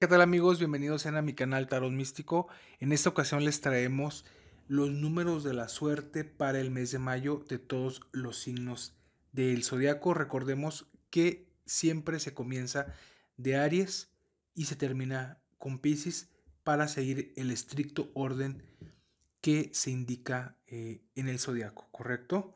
¿Qué tal amigos? Bienvenidos a mi canal Tarot Místico. En esta ocasión les traemos los números de la suerte para el mes de mayo de todos los signos del zodiaco. Recordemos que siempre se comienza de Aries y se termina con Pisces para seguir el estricto orden que se indica eh, en el zodiaco, ¿correcto?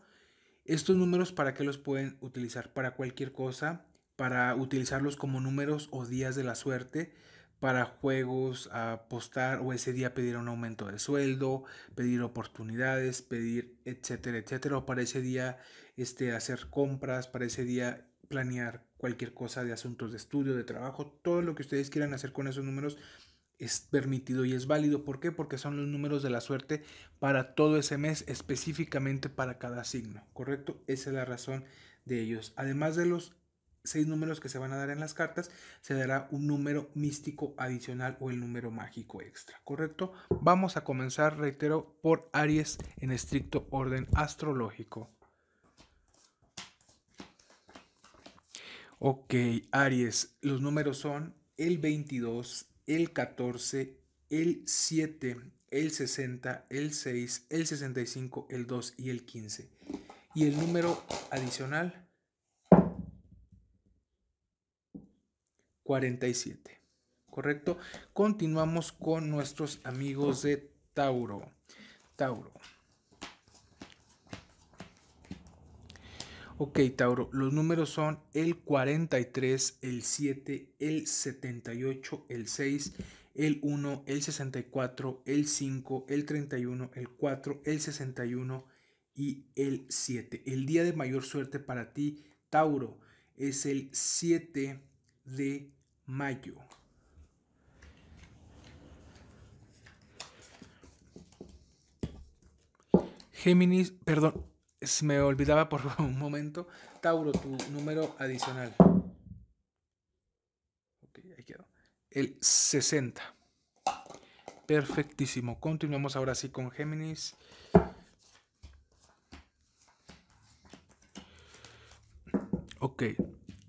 Estos números para qué los pueden utilizar? Para cualquier cosa, para utilizarlos como números o días de la suerte para juegos, apostar o ese día pedir un aumento de sueldo, pedir oportunidades, pedir etcétera, etcétera, o para ese día este, hacer compras, para ese día planear cualquier cosa de asuntos de estudio, de trabajo, todo lo que ustedes quieran hacer con esos números es permitido y es válido. ¿Por qué? Porque son los números de la suerte para todo ese mes, específicamente para cada signo, ¿correcto? Esa es la razón de ellos. Además de los seis números que se van a dar en las cartas, se dará un número místico adicional o el número mágico extra, ¿correcto? Vamos a comenzar, reitero, por Aries en estricto orden astrológico. Ok, Aries, los números son el 22, el 14, el 7, el 60, el 6, el 65, el 2 y el 15. Y el número adicional 47. ¿Correcto? Continuamos con nuestros amigos de Tauro. Tauro. Ok, Tauro, los números son el 43, el 7, el 78, el 6, el 1, el 64, el 5, el 31, el 4, el 61 y el 7. El día de mayor suerte para ti, Tauro, es el 7, de mayo. Géminis, perdón, se me olvidaba por un momento. Tauro, tu número adicional. Ok, ahí quedó. El 60. Perfectísimo. Continuamos ahora sí con Géminis. Ok.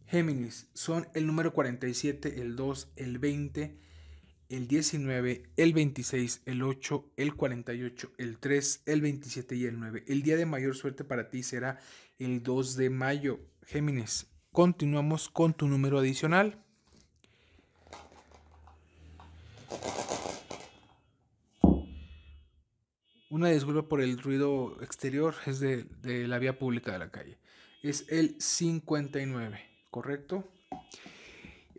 Géminis son el número 47, el 2, el 20, el 19, el 26, el 8, el 48, el 3, el 27 y el 9. El día de mayor suerte para ti será el 2 de mayo. Géminis, continuamos con tu número adicional. Una disculpa por el ruido exterior, es de la vía pública de la calle. Es el 59. ¿correcto?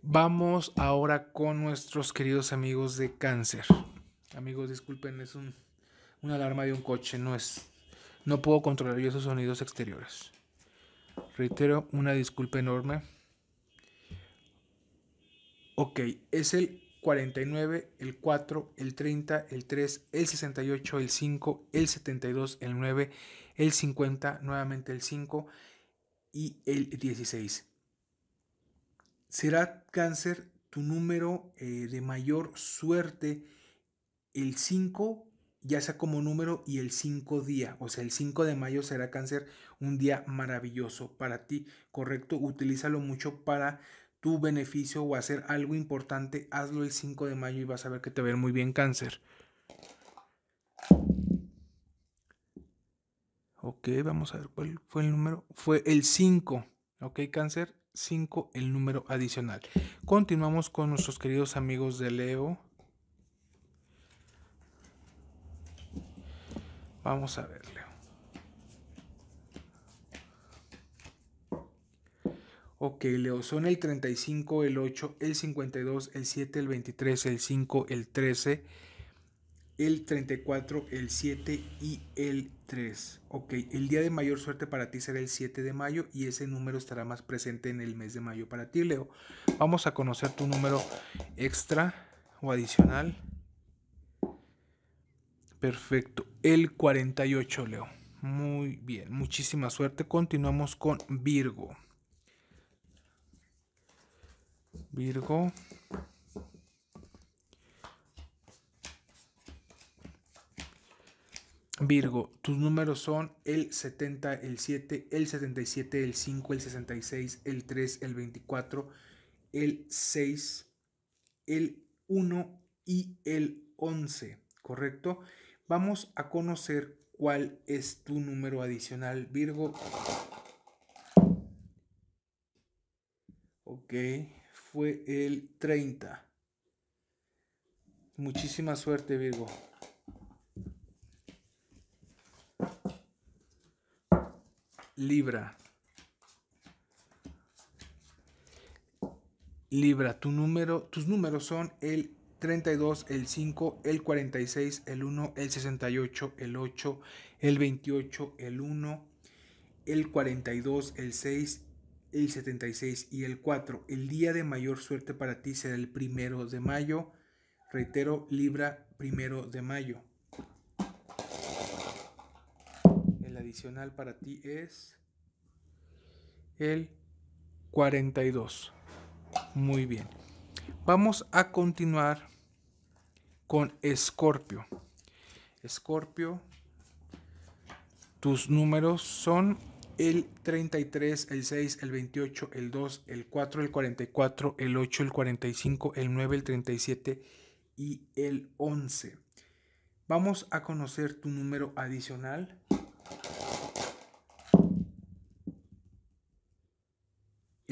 Vamos ahora con nuestros queridos amigos de cáncer. Amigos, disculpen, es una alarma de un coche, no es... No puedo controlar yo esos sonidos exteriores. Reitero una disculpa enorme. Ok, es el 49, el 4, el 30, el 3, el 68, el 5, el 72, el 9, el 50, nuevamente el 5 y el 16. Será cáncer tu número eh, de mayor suerte. El 5 ya sea como número y el 5 día, o sea, el 5 de mayo será cáncer, un día maravilloso para ti, correcto, utilízalo mucho para tu beneficio o hacer algo importante, hazlo el 5 de mayo y vas a ver que te va a ir muy bien cáncer. Ok, vamos a ver cuál fue el número. Fue el 5, ok cáncer, 5 el número adicional. Continuamos con nuestros queridos amigos de Leo. Vamos a ver, Leo. Ok, Leo, son el 35, el 8, el 52, el 7, el 23, el 5, el 13 el 34, el 7 y el 3. Ok, el día de mayor suerte para ti será el 7 de mayo y ese número estará más presente en el mes de mayo para ti, Leo. Vamos a conocer tu número extra o adicional. Perfecto, el 48, Leo. Muy bien, muchísima suerte. Continuamos con Virgo. Virgo. Virgo, tus números son el 70, el 7, el 77, el 5, el 66, el 3, el 24, el 6, el 1 y el 11, ¿correcto? Vamos a conocer cuál es tu número adicional, Virgo. Ok, fue el 30. Muchísima suerte, Virgo. Libra. Libra, tu número, tus números son el 32, el 5, el 46, el 1, el 68, el 8, el 28, el 1, el 42, el 6, el 76 y el 4. El día de mayor suerte para ti será el primero de mayo. Reitero, Libra, primero de mayo. para ti es el 42. Muy bien. Vamos a continuar con Escorpio. Escorpio, tus números son el 33, el 6, el 28, el 2, el 4, el 44, el 8, el 45, el 9, el 37 y el 11. Vamos a conocer tu número adicional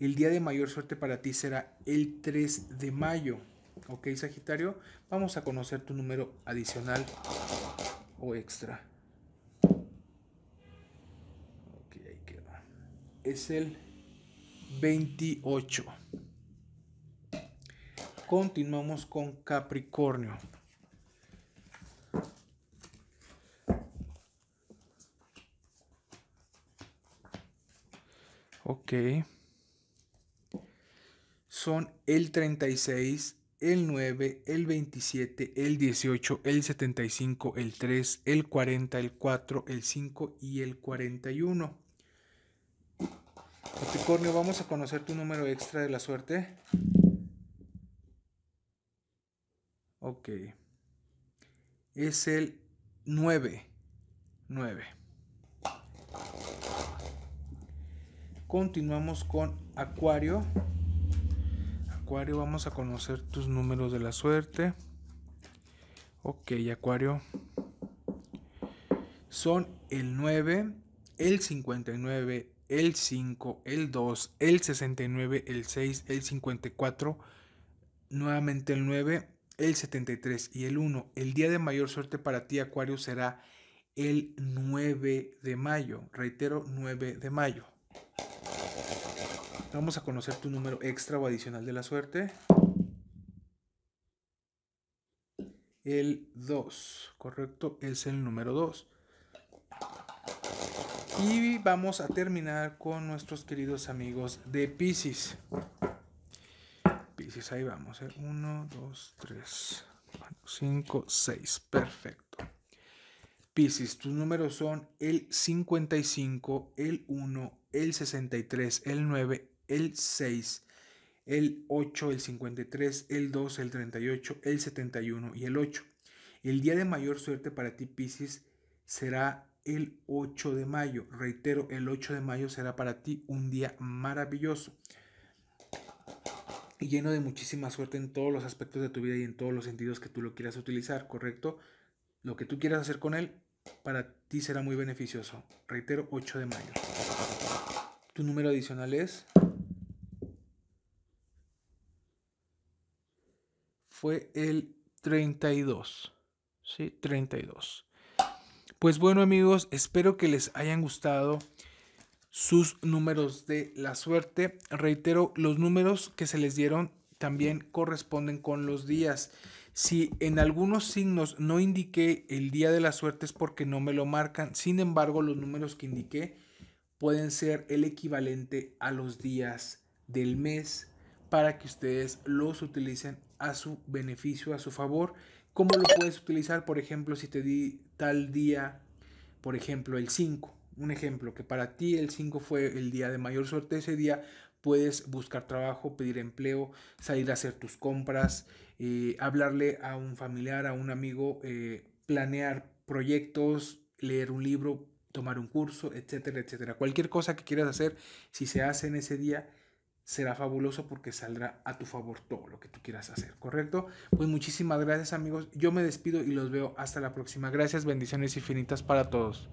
El día de mayor suerte para ti será el 3 de mayo. Ok, Sagitario, vamos a conocer tu número adicional o extra. Ok, ahí queda. Es el 28. Continuamos con Capricornio. Ok son el 36, el 9, el 27, el 18, el 75, el 3, el 40, el 4, el 5 y el 41. Capricornio, vamos a conocer tu número extra de la suerte. Ok. Es el 9. 9. Continuamos con Acuario. Acuario, vamos a conocer tus números de la suerte. Ok, Acuario. Son el 9, el 59, el 5, el 2, el 69, el 6, el 54, nuevamente el 9, el 73 y el 1. El día de mayor suerte para ti, Acuario, será el 9 de mayo. Reitero, 9 de mayo. Vamos a conocer tu número extra o adicional de la suerte. El 2, correcto, es el número 2. Y vamos a terminar con nuestros queridos amigos de Pisces. Pisces, ahí vamos. 1, 2, 3, 4, 5, 6. Perfecto. Pisces, tus números son el 55, el 1, el 63, el 9 el 6, el 8, el 53, el 2, el 38, el 71 y el 8. El día de mayor suerte para ti, Piscis, será el 8 de mayo. Reitero, el 8 de mayo será para ti un día maravilloso y lleno de muchísima suerte en todos los aspectos de tu vida y en todos los sentidos que tú lo quieras utilizar, ¿correcto? Lo que tú quieras hacer con él, para ti será muy beneficioso. Reitero, 8 de mayo. Tu número adicional es fue el 32. ¿Sí? 32. Pues bueno amigos, espero que les hayan gustado sus números de la suerte. Reitero, los números que se les dieron también corresponden con los días. Si en algunos signos no indiqué el día de la suerte es porque no me lo marcan. Sin embargo, los números que indiqué pueden ser el equivalente a los días del mes, para que ustedes los utilicen a su beneficio, a su favor. ¿Cómo lo puedes utilizar? Por ejemplo, si te di tal día, por ejemplo, el 5. Un ejemplo, que para ti el 5 fue el día de mayor suerte ese día, puedes buscar trabajo, pedir empleo, salir a hacer tus compras, eh, hablarle a un familiar, a un amigo, eh, planear proyectos, leer un libro, tomar un curso, etcétera, etcétera. Cualquier cosa que quieras hacer, si se hace en ese día, será fabuloso porque saldrá a tu favor todo lo que tú quieras hacer, ¿correcto? Pues muchísimas gracias amigos, yo me despido y los veo hasta la próxima. Gracias, bendiciones infinitas para todos.